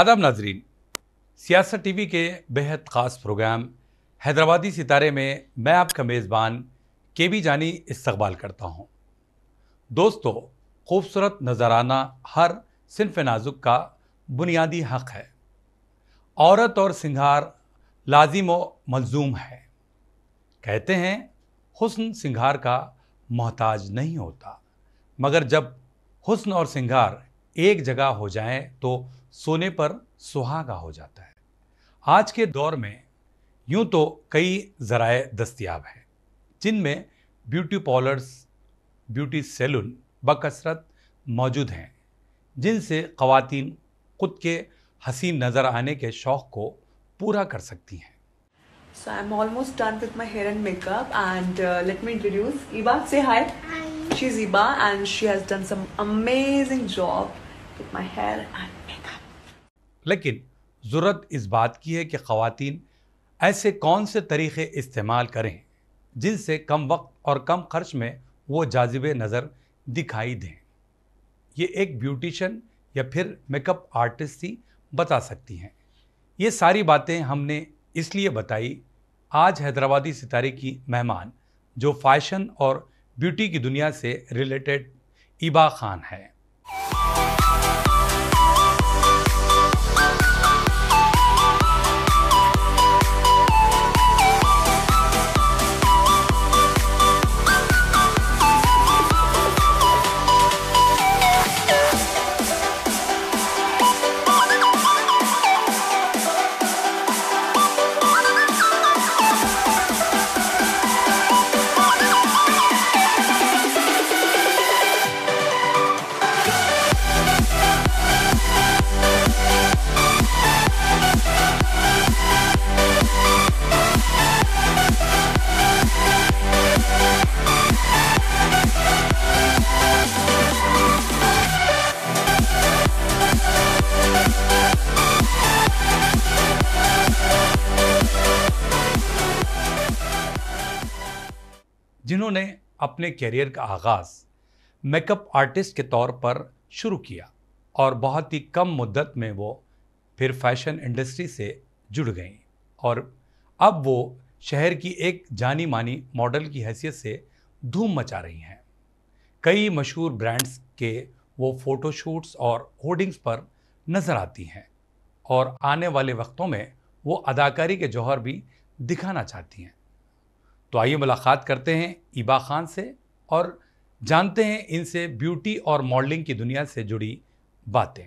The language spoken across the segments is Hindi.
आदाब नाजरीन सियासत टीवी के बेहद ख़ास प्रोग्राम हैदराबादी सितारे में मैं आपका मेज़बान के बी जानी इस्तबाल करता हूँ दोस्तों खूबसूरत नजराना हर सिनफ नाजुक का बुनियादी हक है औरत और सिंगार लाजिम व मलजूम है कहते हैं हुस्न सिंगार का मोहताज नहीं होता मगर जब हुस्न और सिंगार एक जगह हो जाएं तो सोने पर सुहागा हो जाता है आज के दौर में यूं तो कई ज़राए दस्तियाब हैं जिनमें ब्यूटी पार्लर्स ब्यूटी सैलून बकसरत मौजूद हैं जिनसे ख़वातीन खुद के हसीन नज़र आने के शौक़ को पूरा कर सकती हैं So I'm almost done with my hair and makeup and uh, let me introduce Iba. Say hi. Hi. She's Iba and she has done some amazing job with my hair and लेकिन ज़रूरत इस बात की है कि खातन ऐसे कौन से तरीक़े इस्तेमाल करें जिनसे कम वक्त और कम खर्च में वो जाजिब नज़र दिखाई दें ये एक ब्यूटिशन या फिर मेकअप आर्टिस्ट ही बता सकती हैं ये सारी बातें हमने इसलिए बताई आज हैदराबादी सितारे की मेहमान जो फैशन और ब्यूटी की दुनिया से रिलेटेड इबा खान है अपने कैरियर का आगाज़ मेकअप आर्टिस्ट के तौर पर शुरू किया और बहुत ही कम मुद्दत में वो फिर फैशन इंडस्ट्री से जुड़ गई और अब वो शहर की एक जानी मानी मॉडल की हैसियत से धूम मचा रही हैं कई मशहूर ब्रांड्स के वो फ़ोटोशूट्स और होर्डिंग्स पर नज़र आती हैं और आने वाले वक्तों में वो अदाकारी के जौहर भी दिखाना चाहती हैं तो आइए मुलाकात करते हैं इबा खान से और जानते हैं इनसे ब्यूटी और मॉडलिंग की दुनिया से जुड़ी बातें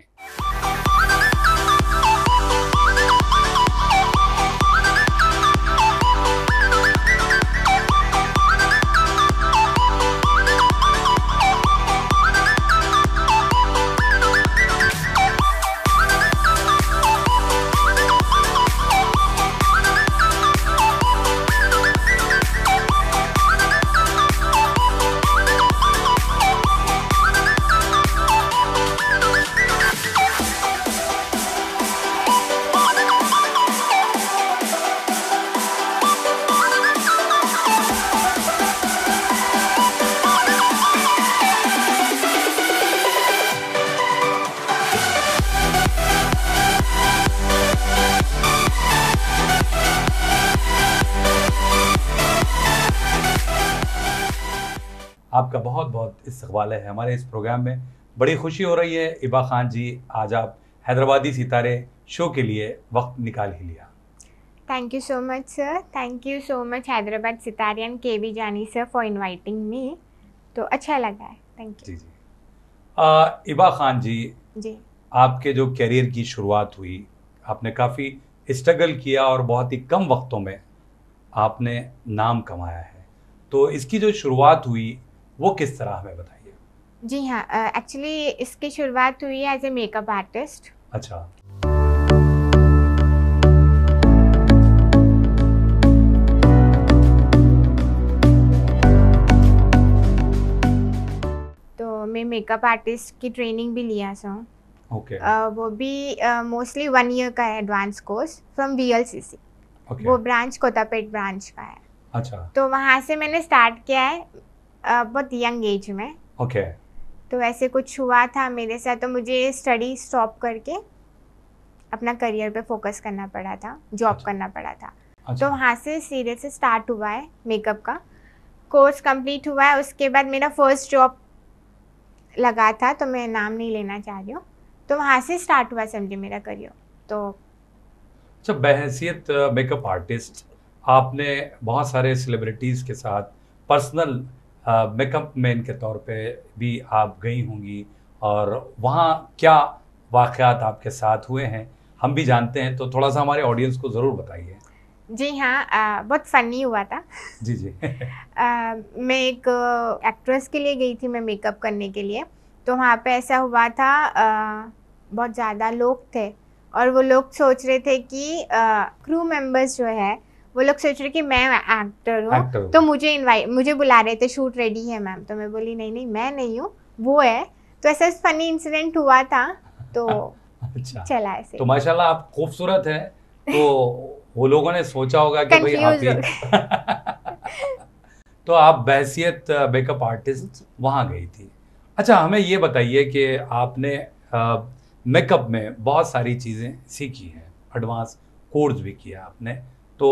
इस्तवाल है हमारे इस प्रोग्राम में बड़ी खुशी हो रही है इबा खान जी आज आप हैदराबादी सितारे शो के लिए वक्त निकाल ही लिया thank you so much sir thank you so much Hyderabad सितारे एंड के वी जानी सर फॉर इनवाइटिंग मी तो अच्छा लगा है थैंक यू जी जी आ, इबा खान जी जी आपके जो करियर की शुरुआत हुई आपने काफ़ी स्ट्रगल किया और बहुत ही कम वक्तों में आपने नाम कमाया है तो इसकी जो शुरुआत हुई वो किस तरह हमें बताइए जी हाँ एक्चुअली इसकी शुरुआत हुई एज ए मेकअप आर्टिस्ट अच्छा तो मैं मेकअप आर्टिस्ट की ट्रेनिंग भी लिया सो ओके okay. uh, वो भी मोस्टली वन ईयर का है advance course from V L वो ब्रांच कोतापेट ब्रांच का है अच्छा तो वहाँ से मैंने स्टार्ट किया है बहुत यंग एज में ओके तो ऐसे कुछ हुआ था मेरे साथ तो मुझे स्टडी स्टॉप करके अपना करियर पे फोकस करना पड़ा था जॉब अच्छा। करना पड़ा था अच्छा। तो वहाँ से सीरियल से स्टार्ट हुआ है मेकअप का कोर्स कंप्लीट हुआ है उसके बाद मेरा फर्स्ट जॉब लगा था तो मैं नाम नहीं लेना चाह रही हूँ तो वहाँ से स्टार्ट हुआ समझे मेरा करियर तो अच्छा बहसीत मेकअप आर्टिस्ट आपने बहुत सारे सेलिब्रिटीज़ के साथ पर्सनल मेकअप मैन के तौर पे भी आप गई होंगी और वहाँ क्या वाक़ आपके साथ हुए हैं हम भी जानते हैं तो थोड़ा सा हमारे ऑडियंस को ज़रूर बताइए जी हाँ आ, बहुत फनी हुआ था जी जी आ, मैं एक एक्ट्रेस के लिए गई थी मैं मेकअप करने के लिए तो वहाँ पे ऐसा हुआ था आ, बहुत ज़्यादा लोग थे और वो लोग सोच रहे थे कि क्रू मेंबर्स जो है वो लोग सोच रहे कि मैं एक्टर हूँ तो मुझे इनवाइट मुझे बुला रहे थे शूट रेडी है मैम तो मैं बोली नहीं नहीं मैं नहीं हूँ वो है तो ऐसा फनी इंसिडेंट हुआ था तो अच्छा चला ऐसे तो माशाल्लाह आप खूबसूरत है तो वो लोगों ने सोचा होगा कि भाई आप ही तो आप बहसीत मेकअप आर्टिस्ट वहाँ गई थी अच्छा हमें ये बताइए कि आपने मेकअप में बहुत सारी चीज़ें सीखी हैं एडवांस कोर्स भी किया आपने तो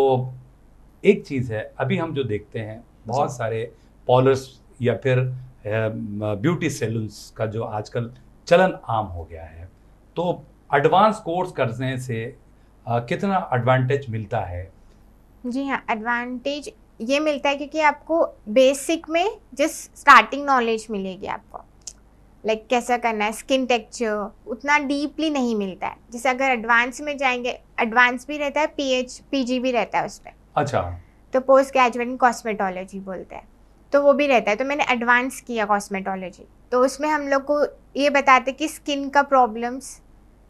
एक चीज़ है अभी हम जो देखते हैं बहुत सारे पॉलर्स या फिर ब्यूटी सैलून्स का जो आजकल चलन आम हो गया है तो एडवांस कोर्स करने से आ, कितना एडवांटेज मिलता है जी हाँ एडवांटेज ये मिलता है क्योंकि आपको बेसिक में जिस स्टार्टिंग नॉलेज मिलेगी आपको लाइक like, कैसा करना है स्किन टेक्चर उतना डीपली नहीं मिलता है जैसे अगर एडवांस में जाएंगे एडवांस भी रहता है पीएच पीजी भी रहता है उस पर अच्छा तो पोस्ट ग्रेजुएट इन कॉस्मेटोलॉजी बोलते हैं तो वो भी रहता है तो मैंने एडवांस किया कॉस्मेटोलॉजी तो उसमें हम लोग को ये बताते कि स्किन का प्रॉब्लम्स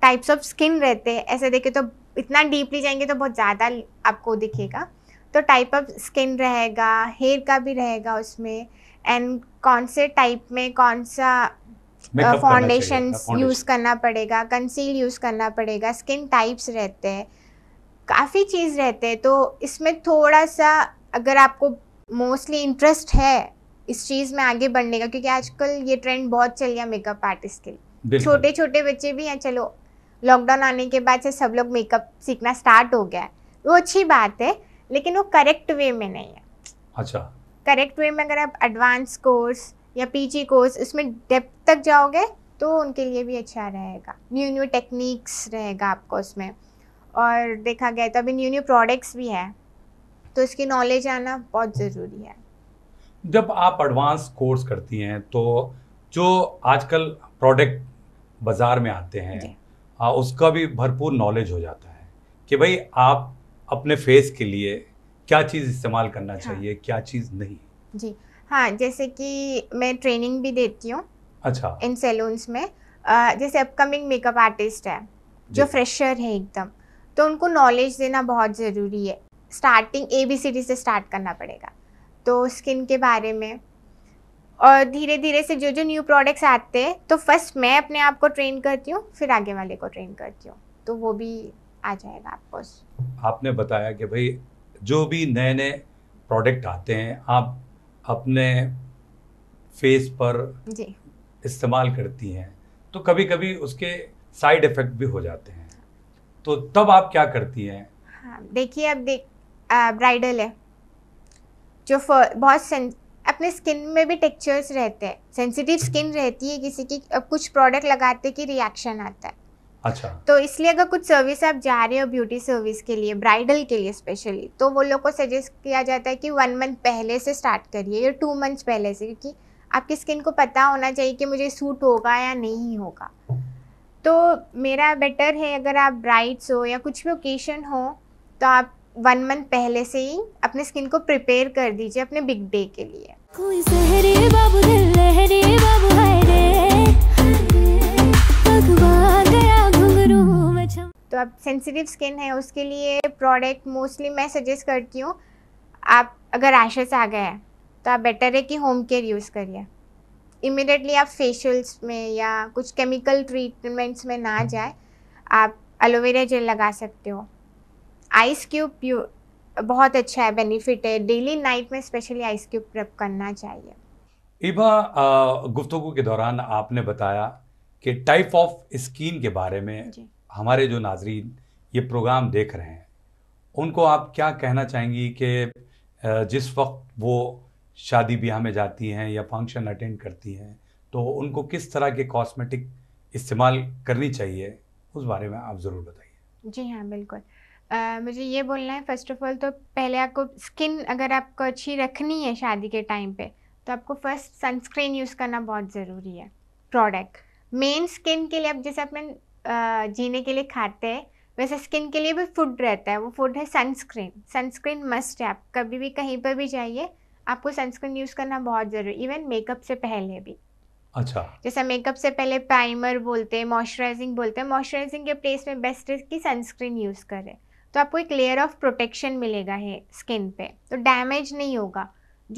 टाइप्स ऑफ स्किन रहते हैं ऐसे देखे तो इतना डीपली जाएंगे तो बहुत ज़्यादा आपको दिखेगा तो टाइप ऑफ स्किन रहेगा हेयर का भी रहेगा उसमें एंड कौन से टाइप में कौन सा फाउंडेशन uh, यूज़ करना पड़ेगा कंसील यूज़ करना पड़ेगा स्किन टाइप्स रहते हैं काफ़ी चीज़ रहते हैं तो इसमें थोड़ा सा अगर आपको मोस्टली इंटरेस्ट है इस चीज़ में आगे बढ़ने का क्योंकि आजकल ये ट्रेंड बहुत चल गया मेकअप आर्टिस्ट के लिए छोटे छोटे बच्चे भी हैं चलो लॉकडाउन आने के बाद से सब लोग मेकअप सीखना स्टार्ट हो गया है वो अच्छी बात है लेकिन वो करेक्ट वे में नहीं है अच्छा करेक्ट वे में अगर आप एडवांस कोर्स या पीजी कोर्स इसमें डेप्थ तक जाओगे तो उनके लिए भी अच्छा रहेगा न्यू न्यू टेक्निक्स रहेगा आपको उसमें और देखा गया तो अभी न्यू न्यू प्रोडक्ट्स भी है तो इसकी नॉलेज आना बहुत ज़रूरी है जब आप एडवांस कोर्स करती हैं तो जो आजकल प्रोडक्ट बाज़ार में आते हैं आ, उसका भी भरपूर नॉलेज हो जाता है कि भाई आप अपने फेस के लिए क्या चीज़ इस्तेमाल करना हाँ। चाहिए क्या चीज़ नहीं जी हाँ जैसे कि मैं ट्रेनिंग भी देती हूँ अच्छा इन सैलून्स में जैसे अपकमिंग मेकअप आर्टिस्ट है जो फ्रेशर है एकदम तो उनको नॉलेज देना बहुत ज़रूरी है starting A B C D से स्टार्ट करना पड़ेगा तो स्किन के बारे में और धीरे धीरे से जो जो न्यू प्रोडक्ट्स आते हैं तो फर्स्ट मैं अपने आप को ट्रेन करती हूँ फिर आगे वाले को ट्रेन करती हूँ तो वो भी आ जाएगा आपको आपने बताया कि भाई जो भी नए नए प्रोडक्ट आते हैं आप अपने फेस पर इस्तेमाल करती हैं तो कभी कभी उसके साइड इफेक्ट भी हो जाते हैं तो तब आप क्या करती हैं हाँ, देखिए अब देख ब्राइडल है जो बहुत अपने स्किन में भी टेक्चर्स रहते हैं सेंसिटिव स्किन रहती है किसी की अब कुछ प्रोडक्ट लगाते कि रिएक्शन आता है अच्छा तो इसलिए अगर कुछ सर्विस आप जा रहे हो ब्यूटी सर्विस के लिए ब्राइडल के लिए स्पेशली तो वो लोग को सजेस्ट किया जाता है कि वन मंथ पहले से स्टार्ट करिए या टू मंथ्स पहले से क्योंकि आपकी स्किन को पता होना चाहिए कि मुझे सूट होगा या नहीं होगा तो मेरा बेटर है अगर आप ब्राइड्स हो या कुछ भी ओकेशन हो तो आप वन मंथ पहले से ही अपने स्किन को प्रिपेयर कर दीजिए अपने बिग डे के लिए कोई बाबू दिल लहरे बाबू हाय रे तो आप सेंसिटिव स्किन है उसके लिए प्रोडक्ट मोस्टली मैं सजेस्ट करती हूँ आप अगर रैशेस आ गए हैं तो आप बेटर है कि होम केयर यूज़ करिए इमिडिएटली आप फेशियल्स में या कुछ केमिकल ट्रीटमेंट्स में ना हम्म। जाए आप एलोवेरा जेल लगा सकते हो आइस क्यूब बहुत अच्छा है बेनिफिट है डेली नाइट में स्पेशली आइस क्यूब प्रेप करना चाहिए इबा गुफ्तगु के दौरान आपने बताया कि टाइप ऑफ स्किन के बारे में हमारे जो नाजरीन ये प्रोग्राम देख रहे हैं उनको आप क्या कहना चाहेंगी कि जिस वक्त वो शादी ब्याह में जाती हैं या फंक्शन अटेंड करती हैं तो उनको किस तरह के कॉस्मेटिक इस्तेमाल करनी चाहिए उस बारे में आप ज़रूर बताइए जी हाँ बिल्कुल आ, मुझे ये बोलना है फर्स्ट ऑफ ऑल तो पहले आपको स्किन अगर आपको अच्छी रखनी है शादी के टाइम पे तो आपको फर्स्ट सनस्क्रीन यूज़ करना बहुत ज़रूरी है प्रोडक्ट मेन स्किन के लिए अब जैसे आपने जीने के लिए खाते हैं वैसे स्किन के लिए भी फूड रहता है वो फूड है सनस्क्रीन सनस्क्रीन मस्ट है आप कभी भी कहीं पर भी जाइए आपको सनस्क्रीन यूज़ करना बहुत ज़रूरी इवन मेकअप से पहले भी अच्छा जैसे मेकअप से पहले प्राइमर बोलते हैं मॉइस्चराइजिंग बोलते हैं मॉइस्चराइजिंग के प्लेस में बेस्ट है कि सनस्क्रीन यूज़ करें तो आपको एक लेयर ऑफ प्रोटेक्शन मिलेगा है स्किन पे तो डैमेज नहीं होगा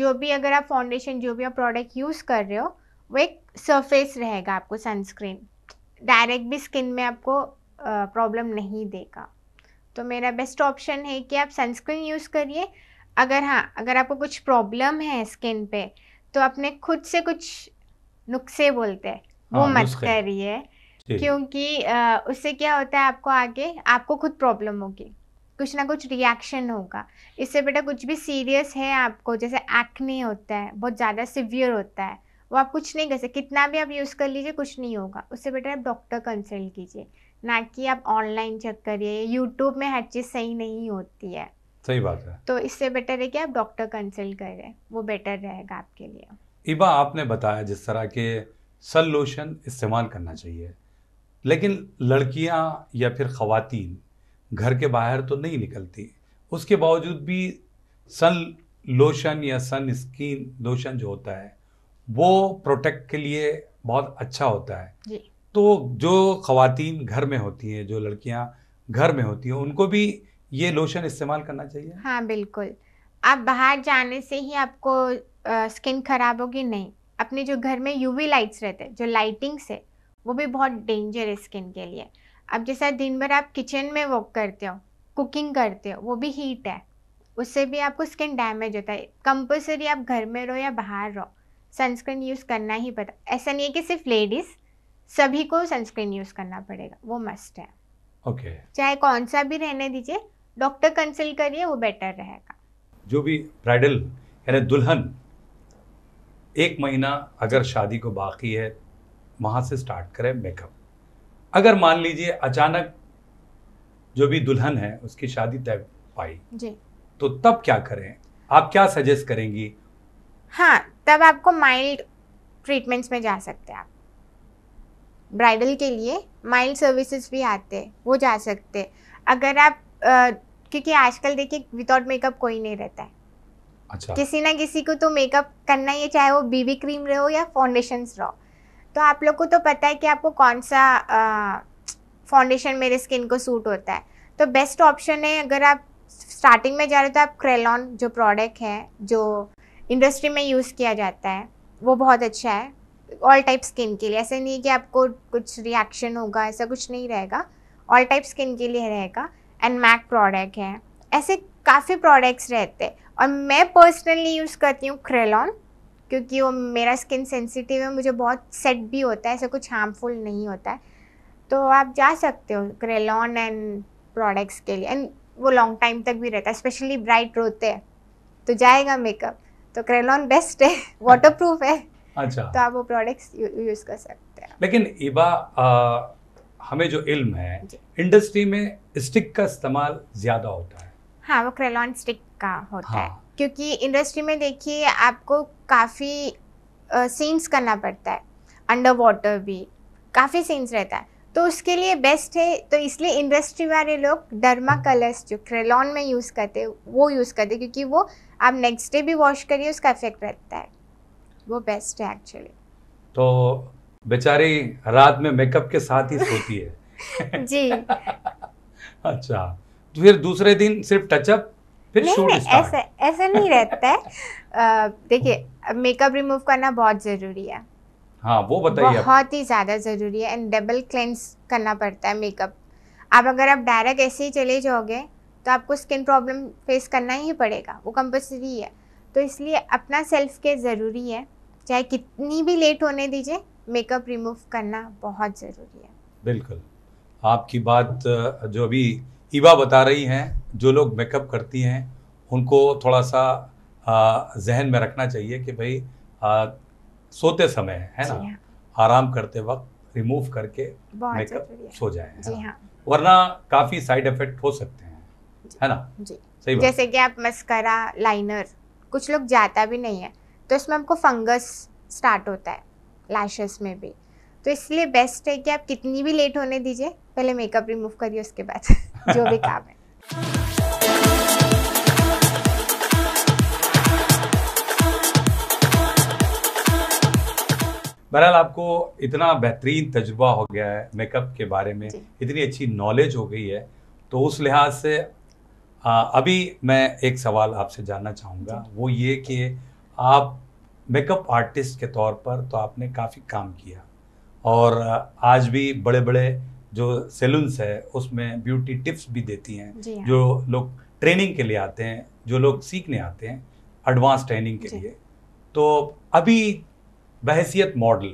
जो भी अगर आप फाउंडेशन जो भी आप प्रोडक्ट यूज़ कर रहे हो वो एक सरफेस रहेगा आपको सनस्क्रीन डायरेक्ट भी स्किन में आपको प्रॉब्लम नहीं देगा तो मेरा बेस्ट ऑप्शन है कि आप सनस्क्रीन यूज़ करिए अगर हाँ अगर आपको कुछ प्रॉब्लम है स्किन पे तो अपने खुद से कुछ नुस्खे बोलते हैं वो हाँ, मत करिए क्योंकि उससे क्या होता है आपको आगे आपको खुद प्रॉब्लम होगी कुछ ना कुछ रिएक्शन होगा इससे बेटा कुछ भी सीरियस है आपको जैसे एक्ने होता है बहुत ज़्यादा सिवियर होता है वो आप कुछ नहीं कर सकते कितना भी आप यूज़ कर लीजिए कुछ नहीं होगा उससे बेटर आप डॉक्टर कंसल्ट कीजिए ना कि आप ऑनलाइन चेक करिए यूट्यूब में हर चीज़ सही नहीं होती है सही बात है तो इससे बेटर है कि आप डॉक्टर कंसल्ट करें वो बेटर रहेगा आपके लिए इबा आपने बताया जिस तरह के सन लोशन इस्तेमाल करना चाहिए लेकिन लड़कियां या फिर खातन घर के बाहर तो नहीं निकलती उसके बावजूद भी सन लोशन या सन स्किन लोशन जो होता है वो प्रोटेक्ट के लिए बहुत अच्छा होता है जी। तो जो खातन घर में होती हैं जो लड़कियां घर में होती हैं उनको भी ये लोशन इस्तेमाल करना चाहिए हाँ बिल्कुल आप बाहर जाने से ही आपको आ, स्किन खराब होगी नहीं अपने जो घर में यूवी लाइट्स रहते हैं जो लाइटिंग्स है वो भी बहुत डेंजर है स्किन के लिए अब जैसा दिन भर आप किचन में वॉक करते हो कुकिंग करते हो वो भी हीट है उससे भी आपको स्किन डैमेज होता है कंपल्सरी आप घर में रहो या बाहर रहो सनस्क्रीन यूज़ करना ही पड़ा ऐसा नहीं है कि सिर्फ लेडीज़ सभी को सनस्क्रीन यूज़ करना पड़ेगा वो मस्ट है ओके okay. चाहे कौन सा भी रहने दीजिए डॉक्टर कंसल्ट करिए वो बेटर रहेगा जो भी ब्राइडल यानी दुल्हन एक महीना अगर शादी को बाकी है वहाँ से स्टार्ट करें मेकअप अगर मान लीजिए अचानक जो भी दुल्हन है उसकी शादी तय पाई जी तो तब क्या करें आप क्या सजेस्ट करेंगी हाँ तब आपको माइल्ड ट्रीटमेंट्स में जा सकते हैं आप ब्राइडल के लिए माइल्ड सर्विसेज भी आते हैं वो जा सकते हैं अगर आप आ, क्योंकि आजकल देखिए विदाउट मेकअप कोई नहीं रहता है अच्छा किसी ना किसी को तो मेकअप करना ही चाहे वो बीबी क्रीम रहो या फाउंडेशन रहो तो आप लोग को तो पता है कि आपको कौन सा फाउंडेशन मेरे स्किन को सूट होता है तो बेस्ट ऑप्शन है अगर आप स्टार्टिंग में जा रहे हो तो आप क्रेलॉन जो प्रोडक्ट है जो इंडस्ट्री में यूज़ किया जाता है वो बहुत अच्छा है ऑल टाइप स्किन के लिए ऐसे नहीं कि आपको कुछ रिएक्शन होगा ऐसा कुछ नहीं रहेगा ऑल टाइप स्किन के लिए रहेगा एंड मैक प्रोडक्ट है ऐसे काफ़ी प्रोडक्ट्स रहते हैं और मैं पर्सनली यूज़ करती हूँ क्रेलॉन क्योंकि वो मेरा स्किन सेंसिटिव है मुझे बहुत सेट भी होता है ऐसा कुछ हार्मफुल नहीं होता है तो आप जा सकते हो क्रेलॉन एंड प्रोडक्ट्स के लिए एंड वो लॉन्ग टाइम तक भी रहता है स्पेशली ब्राइट रोते हैं तो जाएगा मेकअप तो क्रेलॉन बेस्ट है वाटर प्रूफ है अच्छा तो आप वो प्रोडक्ट्स यू, यूज कर सकते हैं लेकिन इबा आ, हमें जो इल्म है इंडस्ट्री में स्टिक का इस्तेमाल ज्यादा होता है हाँ वो क्रेलॉन स्टिक का होता हाँ. है क्योंकि इंडस्ट्री में देखिए आपको काफ़ी सीन्स करना पड़ता है अंडर वाटर भी काफ़ी सीन्स रहता है तो उसके लिए बेस्ट है तो इसलिए इंडस्ट्री वाले लोग डर्मा कलर्स जो क्रेलॉन में यूज़ करते वो यूज़ करते क्योंकि वो आप नेक्स्ट डे भी वॉश करिए उसका इफेक्ट रहता है वो बेस्ट है एक्चुअली तो बेचारी रात में मेकअप के साथ ही सोती है जी अच्छा तो फिर दूसरे दिन सिर्फ टचअप फिर नहीं, नहीं, ऐसा ऐसा नहीं रहता है देखिए मेकअप रिमूव करना बहुत ज़रूरी है हाँ वो बताइए बहुत ही ज़्यादा ज़रूरी है एंड डबल क्लेंस करना पड़ता है मेकअप आप अगर आप डायरेक्ट ऐसे ही चले जाओगे तो आपको स्किन प्रॉब्लम फेस करना ही पड़ेगा वो कंपल्सरी है तो इसलिए अपना सेल्फ केयर ज़रूरी है चाहे कितनी भी लेट होने दीजिए मेकअप रिमूव करना बहुत ज़रूरी है बिल्कुल आपकी बात जो अभी ईवा बता रही हैं जो लोग मेकअप करती हैं उनको थोड़ा सा जहन में रखना चाहिए कि भाई सोते समय है ना हाँ। आराम करते वक्त रिमूव करके मेकअप सो जाए हाँ। वरना काफी साइड इफेक्ट हो सकते हैं है ना सही जैसे कि आप मस्करा लाइनर कुछ लोग जाता भी नहीं है तो इसमें हमको फंगस स्टार्ट होता है लैशेस में भी तो इसलिए बेस्ट है कि आप कितनी भी लेट होने दीजिए पहले मेकअप रिमूव करिए उसके बाद जो भी काम है बहरहाल आपको इतना बेहतरीन तजुर्बा हो गया है मेकअप के बारे में इतनी अच्छी नॉलेज हो गई है तो उस लिहाज से आ, अभी मैं एक सवाल आपसे जानना चाहूँगा वो ये कि आप मेकअप आर्टिस्ट के तौर पर तो आपने काफ़ी काम किया और आज भी बड़े बड़े जो सैलून्स है उसमें ब्यूटी टिप्स भी देती हैं हाँ। जो लोग ट्रेनिंग के लिए आते हैं जो लोग सीखने आते हैं एडवांस ट्रेनिंग के लिए तो अभी बहसीत मॉडल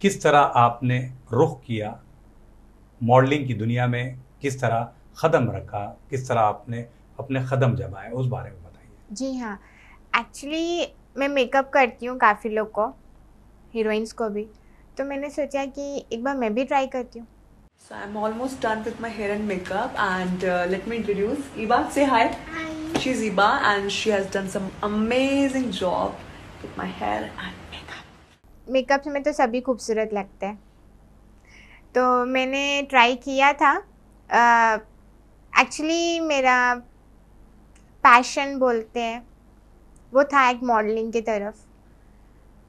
किस तरह आपने रुख किया मॉडलिंग की दुनिया में किस तरह ख़दम रखा किस तरह आपने अपने ख़दम जमाए उस बारे में बताइए जी हाँ एक्चुअली मैं मेकअप करती हूँ काफ़ी लोग को हीरोइंस को भी तो मैंने सोचा कि एक बार मैं भी ट्राई करती हूँ So I'm almost done with my hair and makeup and uh, let me introduce Iba. Say hi. Hi. She's Iba and she has done some amazing job my hair and makeup makeup में तो सभी खूबसूरत लगते हैं तो मैंने ट्राई किया था एक्चुअली uh, मेरा पैशन बोलते हैं वो था एक मॉडलिंग की तरफ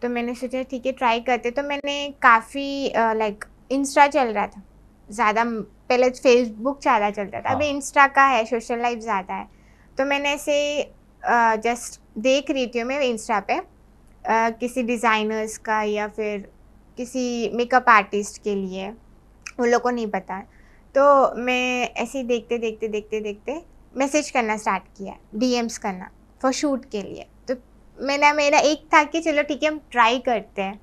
तो मैंने सोचा ठीक है ट्राई करते तो मैंने काफ़ी लाइक इंस्टा चल रहा था ज़्यादा पहले फेसबुक तो ज़्यादा चलता था अभी इंस्टा हाँ। का है सोशल लाइफ ज़्यादा है तो मैंने ऐसे जस्ट देख रही थी मैं इंस्टा पे किसी डिज़ाइनर्स का या फिर किसी मेकअप आर्टिस्ट के लिए उन लोग को नहीं पता तो मैं ऐसे ही देखते देखते देखते देखते मैसेज करना स्टार्ट किया डीएम्स करना फॉर शूट के लिए तो मेरा मेरा एक था कि चलो ठीक है हम ट्राई करते हैं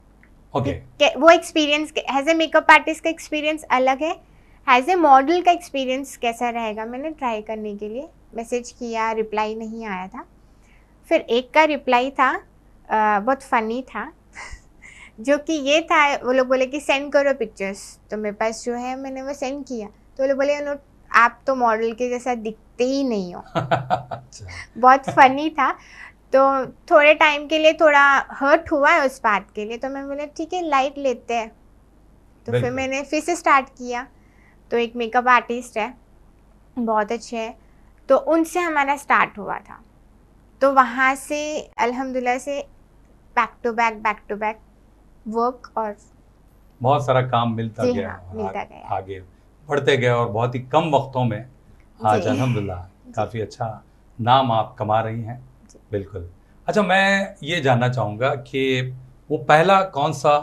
okay. वो experience as a makeup artist का एक्सपीरियंस अलग है एज ए मॉडल का एक्सपीरियंस कैसा रहेगा मैंने ट्राई करने के लिए मैसेज किया रिप्लाई नहीं आया था फिर एक का रिप्लाई था बहुत फ़नी था जो कि ये था वो लोग बोले कि सेंड करो पिक्चर्स तो मेरे पास जो है मैंने वो सेंड किया तो वो लोग बोले आप तो मॉडल के जैसा दिखते ही नहीं हो अच्छा। बहुत फ़नी था तो थोड़े टाइम के लिए थोड़ा हर्ट हुआ है उस बात के लिए तो मैं बोला ठीक है लाइट लेते हैं तो फिर मैंने फिर से स्टार्ट किया तो एक मेकअप आर्टिस्ट है बहुत अच्छे हैं तो उनसे हमारा स्टार्ट हुआ था तो वहाँ से अल्हम्दुलिल्लाह से back to back back to back work और बहुत सारा काम मिलता गया हाँ, मिलता गया आगे बढ़ते गए और बहुत ही कम वक्तों में आज अलहमदिल्ला काफ़ी अच्छा नाम आप कमा रही हैं बिल्कुल अच्छा मैं ये जानना चाहूँगा कि वो पहला कौन सा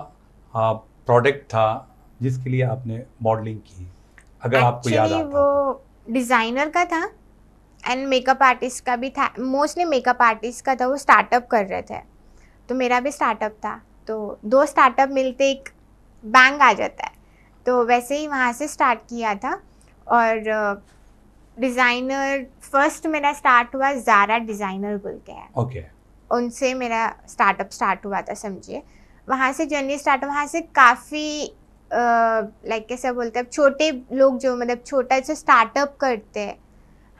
प्रोडक्ट था जिसके लिए आपने मॉडलिंग की अगर आपको याद आता वो डिज़ाइनर का था एंड मेकअप आर्टिस्ट का भी था मोस्टली मेकअप आर्टिस्ट का था वो स्टार्टअप कर रहे थे तो मेरा भी स्टार्टअप था तो दो स्टार्टअप मिलते एक बैंग आ जाता है तो वैसे ही वहाँ से स्टार्ट किया था और डिज़ाइनर फर्स्ट मेरा स्टार्ट हुआ ज़ारा डिज़ाइनर बोल के है ओके okay. उनसे मेरा स्टार्टअप स्टार्ट हुआ था समझिए वहाँ से जर्नी स्टार्ट वहाँ से काफ़ी लाइक कैसा बोलते हैं छोटे लोग जो मतलब छोटा सा स्टार्टअप करते हैं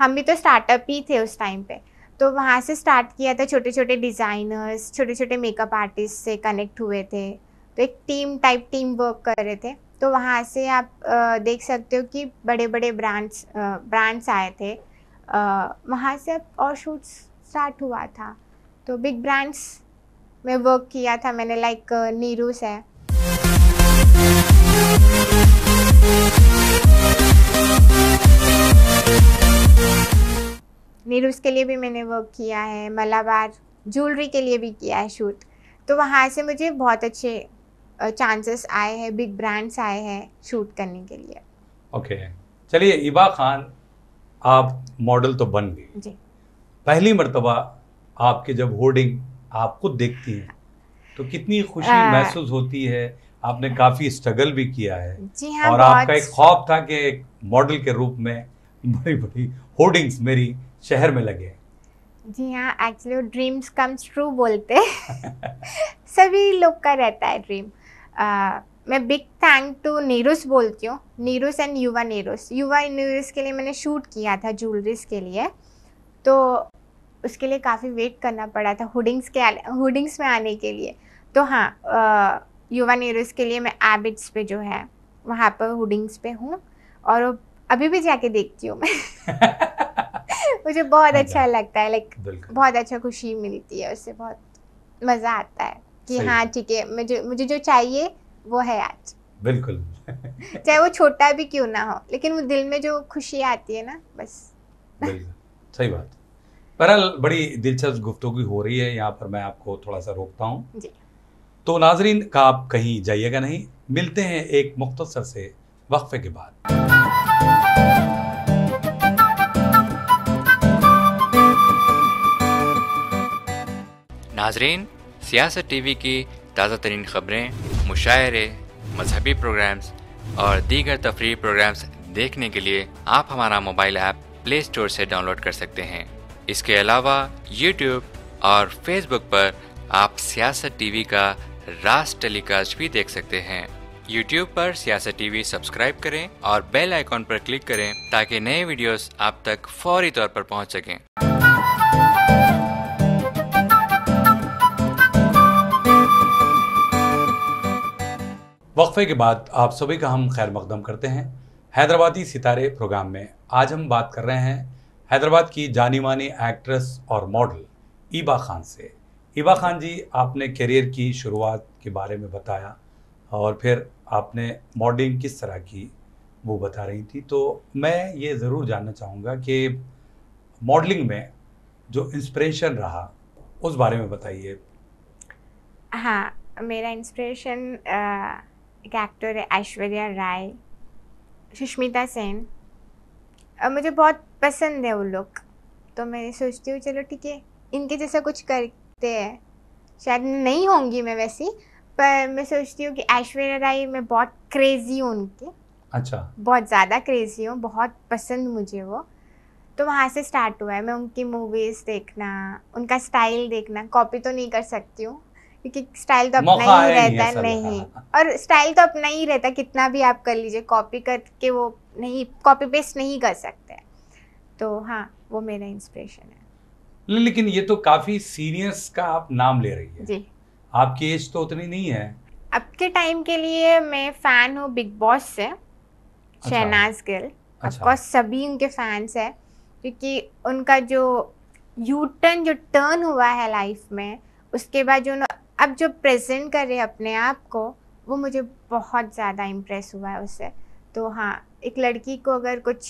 हम भी तो स्टार्टअप ही थे उस टाइम पे तो वहाँ से स्टार्ट किया था छोटे छोटे डिज़ाइनर्स छोटे छोटे मेकअप आर्टिस्ट से कनेक्ट हुए थे तो एक टीम टाइप टीम वर्क कर रहे थे तो वहाँ से आप आ, देख सकते हो कि बड़े बड़े ब्रांड्स ब्रांड्स आए थे आ, वहाँ से अब और शूट स्टार्ट हुआ था तो बिग ब्रांड्स में वर्क किया था मैंने लाइक नीरूस है नीरूज के लिए भी मैंने वर्क किया है मलाबार ज्वेलरी के लिए भी किया है शूट तो वहाँ से मुझे बहुत अच्छे चांसेस आए हैं बिग ब्रांड्स आए हैं शूट करने के लिए ओके चलिए इबा खान आप मॉडल तो बन गई पहली मरतबा आपके जब होर्डिंग आप खुद देखती हैं तो कितनी खुशी महसूस होती है आपने काफी स्ट्रगल भी किया है जी हाँ, और आपका एक खौफ था कि एक मॉडल के रूप में बड़ी बड़ी होर्डिंग्स मेरी शहर में लगे जी हाँ एक्चुअली ड्रीम्स कम्स ट्रू बोलते सभी लोग का रहता है ड्रीम uh, मैं बिग थैंक टू नीरुस बोलती हूँ नीरुस एंड युवा नीरुस युवा नीरुस के लिए मैंने शूट किया था ज्वेलरीज के लिए तो उसके लिए काफ़ी वेट करना पड़ा था हुडिंग्स के हुडिंग्स में आने के लिए तो हाँ युवा नीरुस के लिए मैं एबिट्स पे जो है वहाँ पर हुडिंग्स पे हूँ और अभी भी जाके देखती हूँ मैं मुझे बहुत हाँ अच्छा लगता है लाइक बहुत अच्छा खुशी मिलती है उससे बहुत मज़ा आता है कि हाँ ठीक है मुझे मुझे जो चाहिए वो है आज बिल्कुल चाहे वो छोटा भी क्यों ना हो लेकिन वो दिल में जो खुशी आती है ना बस सही बात बहरहाल बड़ी दिलचस्प गुफ्तगु हो रही है यहाँ पर मैं आपको थोड़ा सा रोकता हूँ तो नाजरीन का आप कहीं जाइएगा नहीं मिलते हैं एक मुख्तसर से वक्फे के बाद नाजरीन सियासत टी वी की ताज़ा तरीन खबरें मुशायरे मजहबी प्रोग्राम्स और दीगर तफरी प्रोग्राम्स देखने के लिए आप हमारा मोबाइल ऐप प्ले स्टोर से डाउनलोड कर सकते हैं इसके अलावा यूट्यूब और फेसबुक पर आप सियासत टीवी का रास टेलीकास्ट भी देख सकते हैं यूट्यूब पर सियासत टीवी सब्सक्राइब करें और बेल आइकॉन पर क्लिक करें ताकि नए वीडियोस आप तक फौरी तौर पर पहुंच सकें वक्फे के बाद आप सभी का हम खैर मकदम करते हैं हैदराबादी सितारे प्रोग्राम में आज हम बात कर रहे हैं हैदराबाद की जानी मानी एक्ट्रेस और मॉडल ईबा खान से ईबा खान जी आपने करियर की शुरुआत के बारे में बताया और फिर आपने मॉडलिंग किस तरह की वो बता रही थी तो मैं ये ज़रूर जानना चाहूँगा कि मॉडलिंग में जो इंस्पिरेशन रहा उस बारे में बताइए हाँ मेरा इंस्पिरेशन एक एक्टर है ऐश्वर्या राय सुष्मिता सेन और मुझे बहुत पसंद है वो लोग तो मैं सोचती हूँ चलो ठीक है इनके जैसा कुछ करते हैं शायद नहीं होंगी मैं वैसी पर मैं सोचती हूँ कि ऐश्वर्या राय मैं बहुत क्रेज़ी हूँ उनकी अच्छा बहुत ज़्यादा क्रेज़ी हूँ बहुत पसंद मुझे वो तो वहाँ से स्टार्ट हुआ है मैं उनकी मूवीज़ देखना उनका स्टाइल देखना कॉपी तो नहीं कर सकती हूँ क्योंकि स्टाइल तो अपना ही रहता है नहीं हाँ। और स्टाइल तो अपना ही रहता कितना भी आप कर लीजिए कॉपी करके वो नहीं कॉपी पेस्ट नहीं कर सकते तो हाँ वो मेरा इंस्पिरेशन है लेकिन ये तो काफी सीरियस का आप नाम ले रही है जी आपकी एज तो उतनी नहीं है अब के टाइम के लिए मैं फैन हूँ बिग बॉस से अच्छा। शहनाज गिल अच्छा। सभी उनके फैंस है क्योंकि उनका जो यू टर्न जो टर्न हुआ है लाइफ में उसके बाद जो अब जो प्रेजेंट कर रहे अपने आप को वो मुझे बहुत ज़्यादा इम्प्रेस हुआ है उससे तो हाँ एक लड़की को अगर कुछ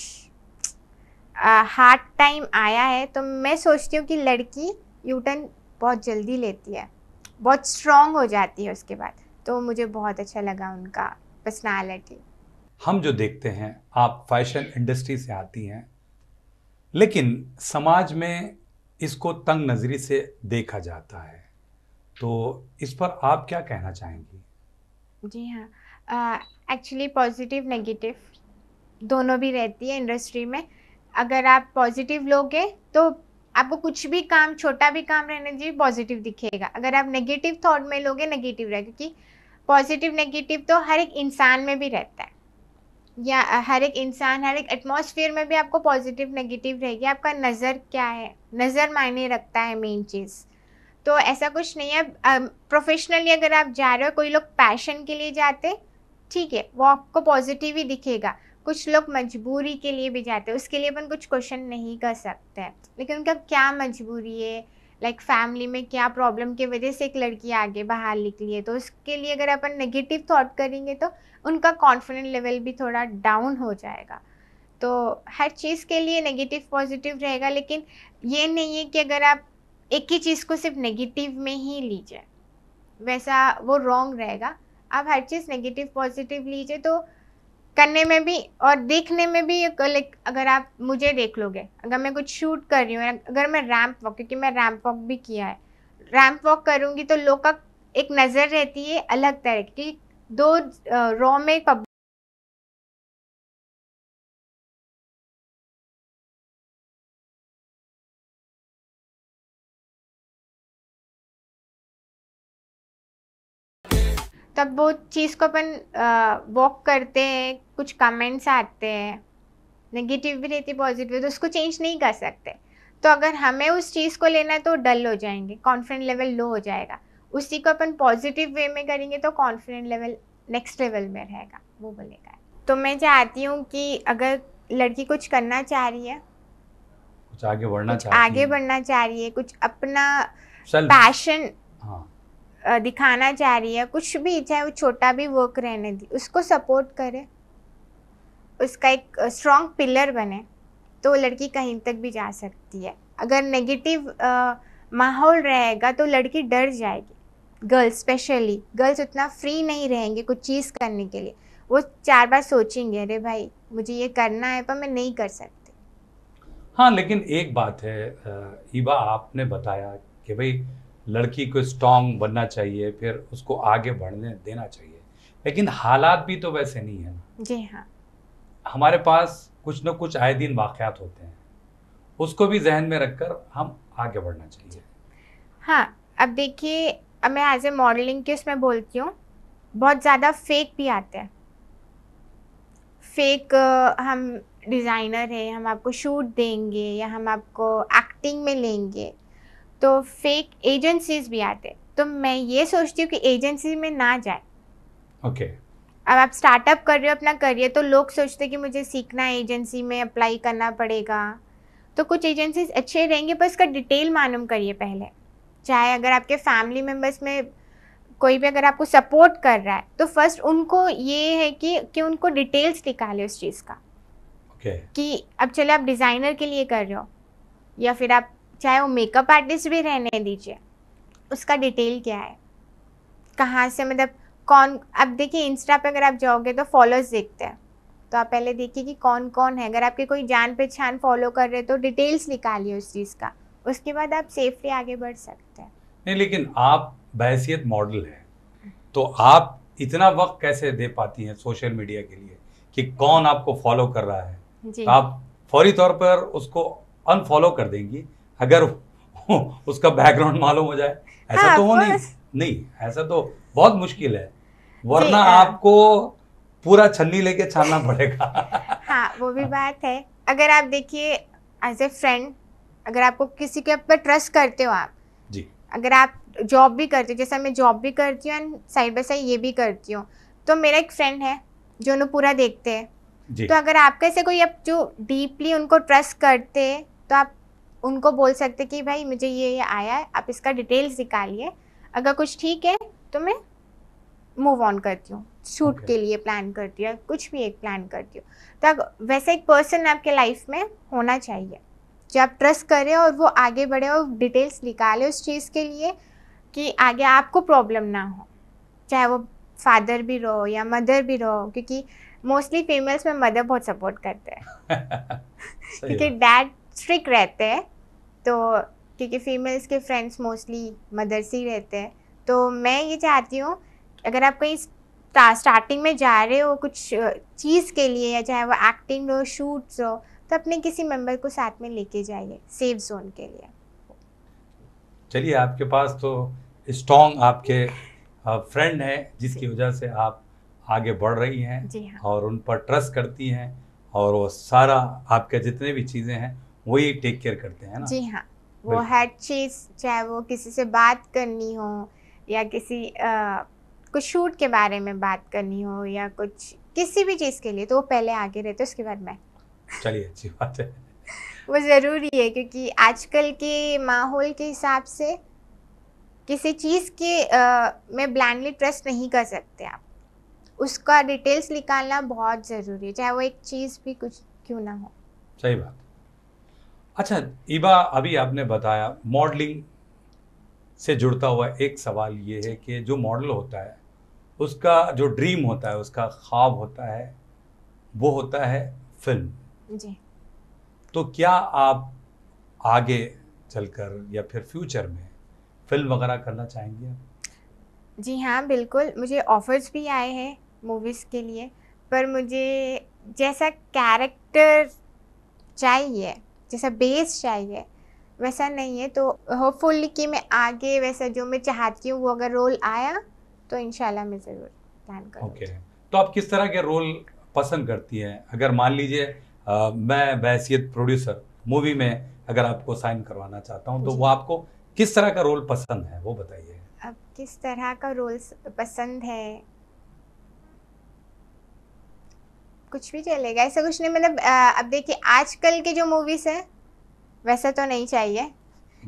हार्ड टाइम आया है तो मैं सोचती हूँ कि लड़की यूटर्न बहुत जल्दी लेती है बहुत स्ट्रॉन्ग हो जाती है उसके बाद तो मुझे बहुत अच्छा लगा उनका पर्सनैलिटी हम जो देखते हैं आप फैशन इंडस्ट्री से आती हैं लेकिन समाज में इसको तंग नज़री से देखा जाता है तो इस पर आप क्या कहना चाहेंगी जी हाँ एक्चुअली पॉजिटिव नेगेटिव दोनों भी रहती है इंडस्ट्री में अगर आप पॉजिटिव लोगे तो आपको कुछ भी काम छोटा भी काम रहने चाहिए पॉजिटिव दिखेगा अगर आप नेगेटिव थॉट में लोगे नेगेटिव रहेगा क्योंकि पॉजिटिव नेगेटिव तो हर एक इंसान में भी रहता है या हर एक इंसान हर एक एटमोसफियर में भी आपको पॉजिटिव नेगेटिव रहेगी आपका नज़र क्या है नज़र मायने रखता है मेन चीज़ तो ऐसा कुछ नहीं है प्रोफेशनली अगर आप जा रहे हो कोई लोग पैशन के लिए जाते ठीक है वो आपको पॉजिटिव ही दिखेगा कुछ लोग मजबूरी के लिए भी जाते हैं उसके लिए अपन कुछ क्वेश्चन नहीं कर सकते हैं लेकिन उनका क्या मजबूरी है लाइक like फैमिली में क्या प्रॉब्लम की वजह से एक लड़की आगे बाहर निकली है तो उसके लिए अगर अपन नेगेटिव थॉट करेंगे तो उनका कॉन्फिडेंस लेवल भी थोड़ा डाउन हो जाएगा तो हर चीज़ के लिए नेगेटिव पॉजिटिव रहेगा लेकिन ये नहीं है कि अगर आप एक ही चीज़ को सिर्फ नेगेटिव में ही लीजिए वैसा वो रॉन्ग रहेगा आप हर चीज़ नेगेटिव पॉजिटिव लीजिए तो करने में भी और देखने में भी लाइक अगर आप मुझे देख लोगे अगर मैं कुछ शूट कर रही हूँ अगर मैं रैम्प वॉक क्योंकि मैं रैम्प वॉक भी किया है रैम्प वॉक करूँगी तो लोग का एक नज़र रहती है अलग तरह की दो रॉ में तब वो चीज़ को अपन वॉक करते हैं कुछ कमेंट्स आते हैं नेगेटिव भी रहती पॉजिटिव तो उसको चेंज नहीं कर सकते तो अगर हमें उस चीज़ को लेना है तो डल हो जाएंगे कॉन्फिडेंट लेवल लो हो जाएगा उसी को अपन पॉजिटिव वे में करेंगे तो कॉन्फिडेंट लेवल नेक्स्ट लेवल में रहेगा वो बोलेगा तो मैं चाहती हूँ कि अगर लड़की कुछ करना चाह रही है कुछ आगे बढ़ना आगे बढ़ना चाह रही है कुछ अपना पैशन हाँ। दिखाना चाह रही है कुछ भी चाहे वो छोटा भी वर्क रहने दी उसको सपोर्ट करे उसका एक स्ट्रॉन्ग पिलर बने तो लड़की कहीं तक भी जा सकती है अगर नेगेटिव माहौल रहेगा तो लड़की डर जाएगी गर्ल्स स्पेशली गर्ल्स उतना फ्री नहीं रहेंगे कुछ चीज़ करने के लिए वो चार बार सोचेंगे अरे भाई मुझे ये करना है पर मैं नहीं कर सकती हाँ लेकिन एक बात है इबा आपने बताया कि भाई लड़की को स्ट्रांग बनना चाहिए फिर उसको आगे बढ़ने देना चाहिए लेकिन हालात भी तो वैसे नहीं है ना जी हाँ हमारे पास कुछ ना कुछ आए दिन वाक़ात होते हैं उसको भी जहन में रखकर हम आगे बढ़ना चाहिए हाँ अब देखिए अब मैं एज ए मॉडलिंग के उसमें बोलती हूँ बहुत ज़्यादा फेक भी आते हैं फेक हम डिज़ाइनर हैं हम आपको शूट देंगे या हम आपको एक्टिंग में लेंगे तो फेक एजेंसीज भी आते हैं तो मैं ये सोचती हूँ कि एजेंसी में ना जाए ओके okay. अब आप स्टार्टअप कर रहे हो अपना करियर तो लोग सोचते कि मुझे सीखना है एजेंसी में अप्लाई करना पड़ेगा तो कुछ एजेंसीज अच्छे रहेंगे पर इसका डिटेल मालूम करिए पहले चाहे अगर आपके फैमिली मेम्बर्स में कोई भी अगर आपको सपोर्ट कर रहा है तो फर्स्ट उनको ये है कि कि उनको डिटेल्स निकाले उस चीज़ का okay. कि अब चले आप डिज़ाइनर के लिए कर रहे हो या फिर आप चाहे वो मेकअप आर्टिस्ट भी रहने दीजिए उसका डिटेल क्या है कहाँ से मतलब कौन अब देखिए इंस्टा पे अगर आप जाओगे तो फॉलोअर्स देखते हैं तो आप पहले देखिए कि कौन कौन है अगर आपके कोई जान पहचान फॉलो कर रहे तो डिटेल्स निकालिए उस चीज़ का उसके बाद आप सेफली आगे बढ़ सकते हैं नहीं लेकिन आप बहसीत मॉडल हैं तो आप इतना वक्त कैसे दे पाती हैं सोशल मीडिया के लिए कि कौन आपको फॉलो कर रहा है जी। आप फौरी तौर पर उसको अनफॉलो कर देंगी अगर उसका बैकग्राउंड मालूम हो जाए ऐसा हाँ, तो हो नहीं नहीं ऐसा तो बहुत मुश्किल है वरना हाँ। आपको पूरा छन्नी लेके छानना पड़ेगा हाँ वो भी बात है अगर आप देखिए एज ए फ्रेंड अगर आपको किसी के ऊपर ट्रस्ट करते हो आप जी अगर आप जॉब भी करते हो जैसे मैं जॉब भी करती हूँ एंड साइड बाई साइड ये भी करती हूँ तो मेरा एक फ्रेंड है जो उन्हें पूरा देखते हैं तो अगर आपके से कोई आप जो डीपली उनको ट्रस्ट करते तो आप उनको बोल सकते कि भाई मुझे ये ये आया है आप इसका डिटेल्स निकालिए अगर कुछ ठीक है तो मैं मूव ऑन करती हूँ शूट okay. के लिए प्लान करती हूँ कुछ भी एक प्लान करती हूँ तो वैसे एक पर्सन आपके लाइफ में होना चाहिए जो आप ट्रस्ट करें और वो आगे बढ़े और डिटेल्स निकाले उस चीज़ के लिए कि आगे आपको प्रॉब्लम ना हो चाहे वो फादर भी रहो या मदर भी रहो क्योंकि मोस्टली फीमेल्स में मदर बहुत सपोर्ट करते हैं क्योंकि डैड स्ट्रिक रहते हैं तो क्योंकि फ़ीमेल्स के फ्रेंड्स मोस्टली मदर्स ही रहते हैं तो मैं ये चाहती हूँ अगर आप कहीं स्टार्टिंग में जा रहे हो कुछ चीज़ के लिए या चाहे वो एक्टिंग हो शूट्स हो तो अपने किसी मेंबर को साथ में लेके जाइए सेफ जोन के लिए चलिए आपके पास तो स्ट्रॉन्ग आपके फ्रेंड है जिसकी वजह से आप आगे बढ़ रही हैं हाँ। और उन पर ट्रस्ट करती हैं और वो सारा आपके जितने भी चीज़ें हैं वही टेक केयर करते हैं ना जी हाँ वो हर चीज़ चाहे वो किसी से बात करनी हो या किसी आ, कुछ शूट के बारे में बात करनी हो या कुछ किसी भी चीज़ के लिए तो वो पहले आगे रहते उसके बाद मैं चलिए अच्छी बात है वो ज़रूरी है क्योंकि आजकल के माहौल के हिसाब से किसी चीज़ के आ, में ब्लाइंडली ट्रस्ट नहीं कर सकते आप उसका डिटेल्स निकालना बहुत ज़रूरी है चाहे वो एक चीज़ भी कुछ क्यों ना हो सही बात अच्छा इबा अभी आपने बताया मॉडलिंग से जुड़ता हुआ एक सवाल ये है कि जो मॉडल होता है उसका जो ड्रीम होता है उसका ख्वाब होता है वो होता है फिल्म जी तो क्या आप आगे चलकर या फिर फ्यूचर में फिल्म वगैरह करना चाहेंगे आप जी हाँ बिल्कुल मुझे ऑफर्स भी आए हैं मूवीज़ के लिए पर मुझे जैसा कैरेक्टर चाहिए जैसा बेस चाहिए वैसा नहीं है तो होपफुली कि मैं आगे वैसा जो मैं चाहती हूँ वो अगर रोल आया तो इनशाला मैं ज़रूर प्लान करूँ ओके okay. तो आप किस तरह के रोल पसंद करती हैं अगर मान लीजिए मैं बहसीत प्रोड्यूसर मूवी में अगर आपको साइन करवाना चाहता हूँ तो वो आपको किस तरह का रोल पसंद है वो बताइए अब किस तरह का रोल पसंद है कुछ भी चलेगा ऐसा कुछ नहीं मतलब अब देखिए आजकल के जो मूवीज़ हैं वैसा तो नहीं चाहिए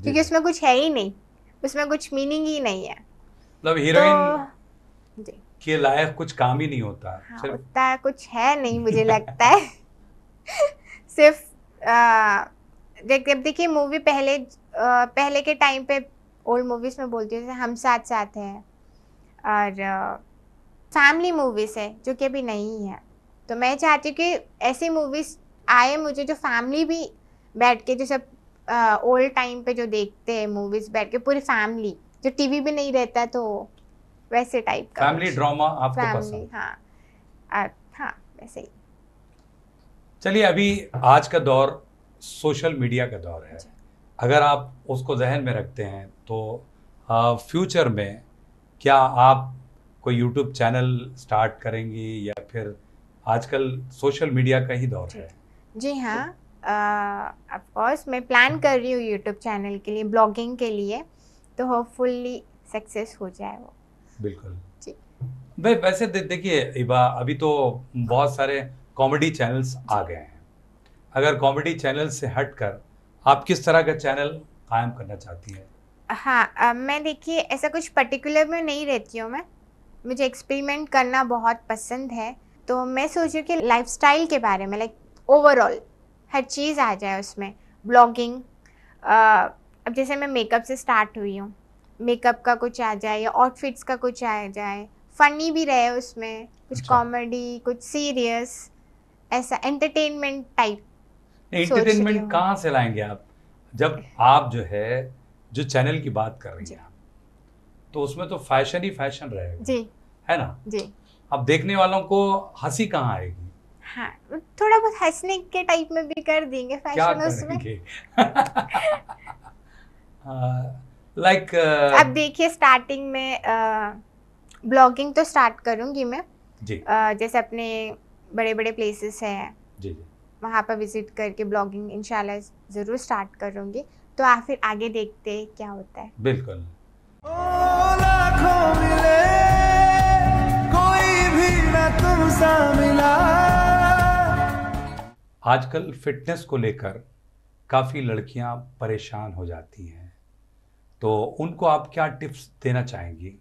क्योंकि उसमें कुछ है ही नहीं उसमें कुछ मीनिंग ही नहीं है मतलब हीरोइन तो, के लायक कुछ काम ही नहीं होता हाँ, कुछ है नहीं मुझे लगता है सिर्फ देखिए देखिए मूवी पहले आ, पहले के टाइम पे ओल्ड मूवीज़ में बोलती हूँ हम साथ साथ हैं और फैमिली मूवीज़ है जो कि अभी नहीं है तो मैं चाहती हूँ कि ऐसी मूवीज़ आए मुझे जो फैमिली भी बैठ के जो सब ओल्ड टाइम पे जो देखते हैं मूवीज़ बैठ के पूरी फैमिली जो टीवी भी नहीं रहता तो वैसे टाइप का फैमिली ड्रामा आपको फैमिली हाँ हाँ वैसे ही चलिए अभी आज का दौर सोशल मीडिया का दौर है अच्छा। अगर आप उसको जहन में रखते हैं तो आ, फ्यूचर में क्या आप कोई यूट्यूब चैनल स्टार्ट करेंगी या फिर आजकल सोशल मीडिया का ही दौर है जी हाँ ऑफकोर्स मैं प्लान हाँ। कर रही हूँ यूट्यूब चैनल के लिए ब्लॉगिंग के लिए तो होपफुली सक्सेस हो जाए वो बिल्कुल जी भाई वैसे दे, देखिए इबा अभी तो बहुत सारे कॉमेडी चैनल्स आ गए हैं अगर कॉमेडी चैनल से हटकर आप किस तरह का चैनल कायम करना चाहती हैं हाँ मैं देखिए ऐसा कुछ पर्टिकुलर में नहीं रहती हूँ मैं मुझे एक्सपेरिमेंट करना बहुत पसंद है तो मैं सोच रही हूँ कि लाइफ के बारे में लाइक ओवरऑल हर चीज़ आ जाए उसमें ब्लॉगिंग अब जैसे मैं मेकअप से स्टार्ट हुई हूँ मेकअप का कुछ आ जाए या आउटफिट्स का कुछ आ जाए फ़नी भी रहे उसमें कुछ कॉमेडी अच्छा। कुछ सीरियस ऐसा एंटरटेनमेंट टाइप एंटरटेनमेंट कहाँ से लाएंगे आप जब आप जो है जो चैनल की बात कर रही हैं तो उसमें तो फैशन ही फैशन रहेगा जी है ना जी अब देखने वालों को हंसी कहाँ आएगी हाँ थोड़ा बहुत हंसने के टाइप में भी कर देंगे फैशन उसमें लाइक uh, अब देखिए स्टार्टिंग में ब्लॉगिंग uh, तो स्टार्ट करूंगी मैं जी uh, जैसे अपने बड़े बड़े प्लेसेस हैं जी जी वहाँ पर विजिट करके ब्लॉगिंग इंशाल्लाह ज़रूर स्टार्ट करूंगी तो आप फिर आगे देखते क्या होता है बिल्कुल oh! सा मिला आजकल फिटनेस को लेकर काफ़ी लड़कियां परेशान हो जाती हैं तो उनको आप क्या टिप्स देना चाहेंगी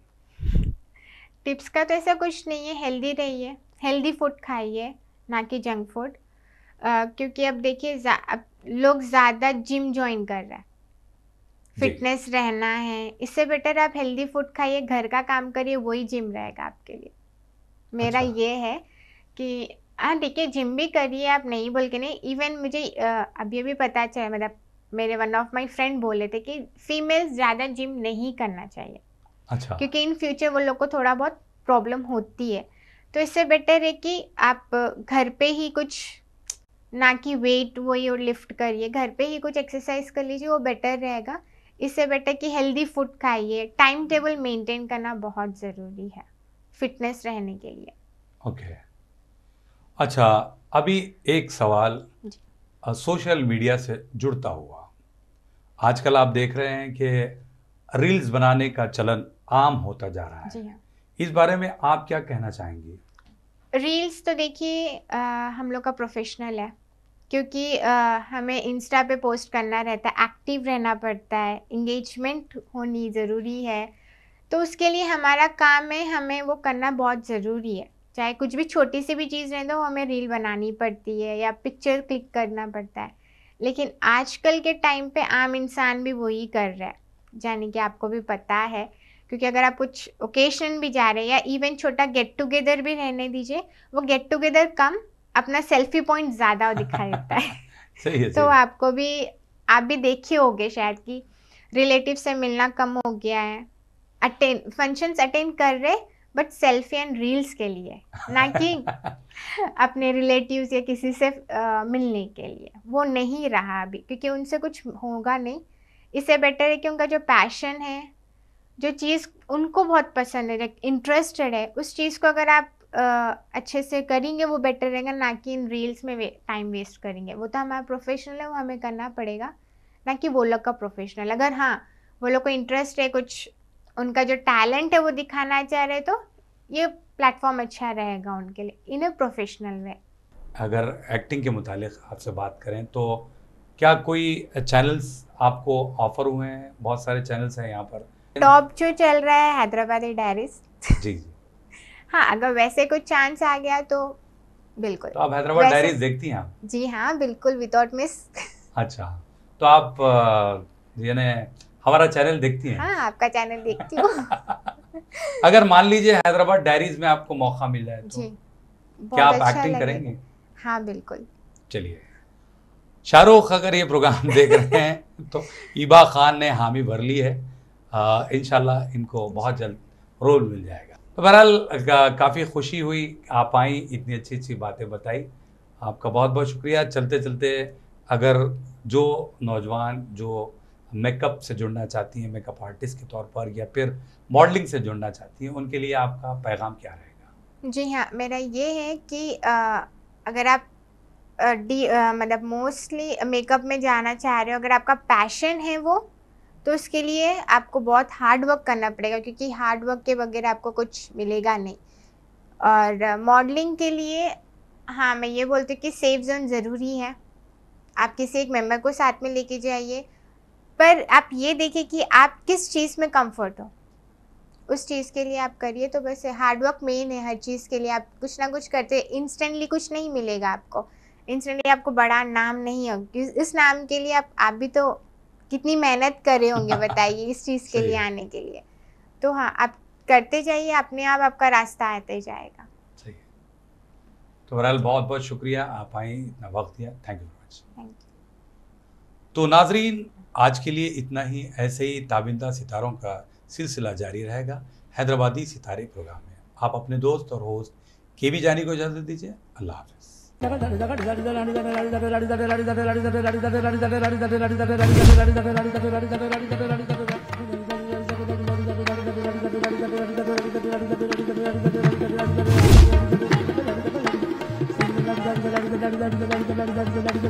टिप्स का तो ऐसा कुछ नहीं है हेल्दी रहिए हेल्दी फूड खाइए ना कि जंक फूड क्योंकि अब देखिए लोग ज़्यादा जिम ज्वाइन कर रहे हैं फिटनेस रहना है इससे बेटर आप हेल्दी फूड खाइए घर का काम करिए वही जिम रहेगा आपके लिए मेरा अच्छा। ये है कि हाँ देखिए जिम भी करिए आप नहीं बोल के नहीं इवन मुझे अभी अभी पता चला मतलब मेरे वन ऑफ माय फ्रेंड बोले थे कि फीमेल्स ज़्यादा जिम नहीं करना चाहिए अच्छा क्योंकि इन फ्यूचर वो लोग को थोड़ा बहुत प्रॉब्लम होती है तो इससे बेटर है कि आप घर पे ही कुछ ना कि वेट वो और लिफ्ट करिए घर पे ही कुछ एक्सरसाइज कर लीजिए वो बेटर रहेगा इससे बेटर कि हेल्दी फूड खाइए टाइम टेबल मेंटेन करना बहुत ज़रूरी है फिटनेस रहने के लिए ओके okay. अच्छा अभी एक सवाल सोशल मीडिया से जुड़ता हुआ आजकल आप देख रहे हैं कि रील्स बनाने का चलन आम होता जा रहा है जी हाँ। इस बारे में आप क्या कहना चाहेंगे रील्स तो देखिए हम लोग का प्रोफेशनल है क्योंकि आ, हमें इंस्टा पे पोस्ट करना रहता है एक्टिव रहना पड़ता है इंगेजमेंट होनी ज़रूरी है तो उसके लिए हमारा काम है हमें वो करना बहुत ज़रूरी है चाहे कुछ भी छोटी सी भी चीज़ रहें तो हमें रील बनानी पड़ती है या पिक्चर क्लिक करना पड़ता है लेकिन आजकल के टाइम पे आम इंसान भी वही कर रहा है यानी कि आपको भी पता है क्योंकि अगर आप कुछ ओकेशन भी जा रहे हैं या इवन छोटा गेट टुगेदर भी रहने दीजिए वो गेट टुगेदर कम अपना सेल्फी पॉइंट ज़्यादा दिखाई देता है सही है तो सही। आपको भी आप भी देखे होगे शायद कि रिलेटिव से मिलना कम हो गया है अटेंड फंक्शंस अटेंड कर रहे बट सेल्फी एंड रील्स के लिए ना कि अपने रिलेटिव्स या किसी से आ, मिलने के लिए वो नहीं रहा अभी क्योंकि उनसे कुछ होगा नहीं इससे बेटर है कि उनका जो पैशन है जो चीज़ उनको बहुत पसंद है इंटरेस्टेड है उस चीज़ को अगर आप आ, अच्छे से करेंगे वो बेटर रहेगा ना कि इन रील्स में वे, टाइम वेस्ट करेंगे वो तो हमारा प्रोफेशनल है वो हमें करना पड़ेगा ना कि वो लोग का प्रोफेशनल अगर हाँ वो लोग को इंटरेस्ट है कुछ उनका जो टैलेंट है वो दिखाना चाह रहे तो ये प्लेटफॉर्म अच्छा रहेगा उनके लिए इन ए प्रोफेशनल वे अगर एक्टिंग के मुतालिक आपसे बात करें तो क्या कोई चैनल्स आपको ऑफर हुए हैं बहुत सारे चैनल्स हैं यहाँ पर टॉप जो चल रहा है हैदराबादी डायरीज जी जी हाँ अगर वैसे कुछ चांस आ गया तो बिल्कुल तो आप हैदराबाद डायरीज देखती हैं जी हाँ बिल्कुल विदाउट मिस अच्छा तो आप यानी हमारा चैनल देखती हैं हाँ, आपका चैनल देखती हूँ अगर मान लीजिए हैदराबाद डायरीज में आपको मौका मिल जाए है तो क्या आप एक्टिंग अच्छा करेंगे हाँ बिल्कुल चलिए शाहरुख अगर ये प्रोग्राम देख रहे हैं तो इबा खान ने हामी भर ली है इनशाला इनको बहुत जल्द रोल मिल जाएगा तो बहरहाल काफ़ी खुशी हुई आप आई इतनी अच्छी अच्छी बातें बताई आपका बहुत बहुत शुक्रिया चलते चलते अगर जो नौजवान जो मेकअप से जुड़ना चाहती हैं मेकअप आर्टिस्ट के तौर पर या फिर मॉडलिंग से जुड़ना चाहती हैं उनके लिए आपका पैगाम क्या रहेगा जी हाँ मेरा ये है कि आ, अगर आप डी मतलब मोस्टली मेकअप में जाना चाह रहे हो अगर आपका पैशन है वो तो उसके लिए आपको बहुत हार्ड वर्क करना पड़ेगा क्योंकि हार्ड वर्क के बगैर आपको कुछ मिलेगा नहीं और मॉडलिंग के लिए हाँ मैं ये बोलती हूँ कि सेफ जोन ज़रूरी है आप किसी एक मेंबर को साथ में लेके जाइए पर आप ये देखें कि आप किस चीज़ में कंफर्ट हो उस चीज़ के लिए आप करिए तो बस हार्डवर्क मेन है हर चीज़ के लिए आप कुछ ना कुछ करते इंस्टेंटली कुछ नहीं मिलेगा आपको इंस्टेंटली आपको बड़ा नाम नहीं होगी इस नाम के लिए आप आप भी तो कितनी मेहनत कर रहे होंगे बताइए इस चीज़ के लिए आने के लिए तो हाँ आप करते जाइए अपने आप आपका रास्ता आते जाएगा तो बहरहाल बहुत बहुत शुक्रिया आप आई इतना वक्त दिया thank you very much thank you तो नाजरीन आज के लिए इतना ही ऐसे ही ताबिंदा सितारों का सिलसिला जारी रहेगा हैदराबादी सितारे प्रोग्राम में आप अपने दोस्त और होस्ट के भी जानी को इजाज़त दीजिए अल्लाह हाफिज़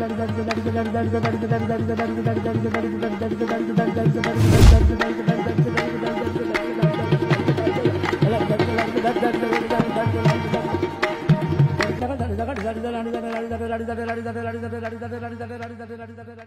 De la ciudad